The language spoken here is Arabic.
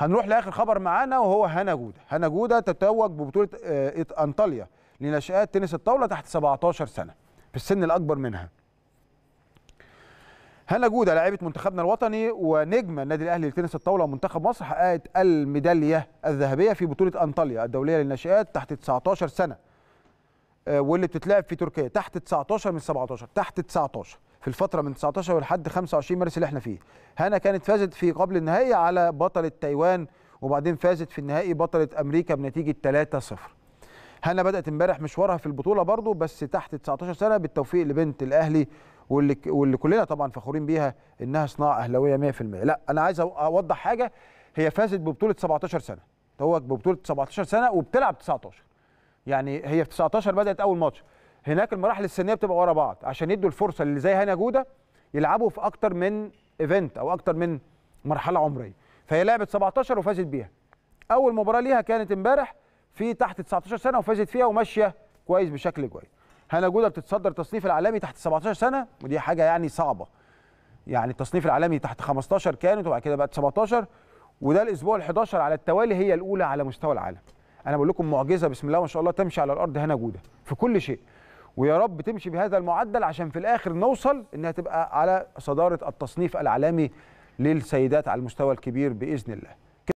هنروح لاخر خبر معانا وهو هنا جوده هنا جوده تتوج ببطوله آه، انطاليا لناشئات تنس الطاوله تحت 17 سنه في السن الاكبر منها هنا جوده لاعبه منتخبنا الوطني ونجمه النادي الاهلي لتنس الطاوله ومنتخب مصر حققت الميداليه الذهبيه في بطوله انطاليا الدوليه للناشئات تحت 19 سنه آه، واللي بتتلعب في تركيا تحت 19 من 17 تحت 19 في الفتره من 19 لحد 25 مارس اللي احنا فيه هنا كانت فازت في قبل النهائي على بطله تايوان وبعدين فازت في النهائي بطله امريكا بنتيجه 3-0 هنا بدات امبارح مشوارها في البطوله برضو بس تحت 19 سنه بالتوفيق لبنت الاهلي واللي واللي كلنا طبعا فخورين بيها انها صناعه اهلاويه 100% لا انا عايز اوضح حاجه هي فازت ببطوله 17 سنه هو ببطوله 17 سنه وبتلعب 19 يعني هي في 19 بدات اول ماتش هناك المراحل السنيه بتبقى ورا بعض عشان يدوا الفرصه اللي زي هنا جوده يلعبوا في اكتر من ايفنت او اكتر من مرحله عمريه فهي لعبت 17 وفازت بيها اول مباراه ليها كانت امبارح في تحت 19 سنه وفازت فيها وماشيه كويس بشكل كويس هنا جوده بتتصدر التصنيف العالمي تحت 17 سنه ودي حاجه يعني صعبه يعني التصنيف العالمي تحت 15 كانت وبعد كده بقت 17 وده الاسبوع ال11 على التوالي هي الاولى على مستوى العالم انا بقول لكم معجزه بسم الله ما شاء الله تمشي على الارض هنا جوده في كل شيء ويا رب تمشي بهذا المعدل عشان في الاخر نوصل انها تبقى على صداره التصنيف العالمي للسيدات على المستوى الكبير باذن الله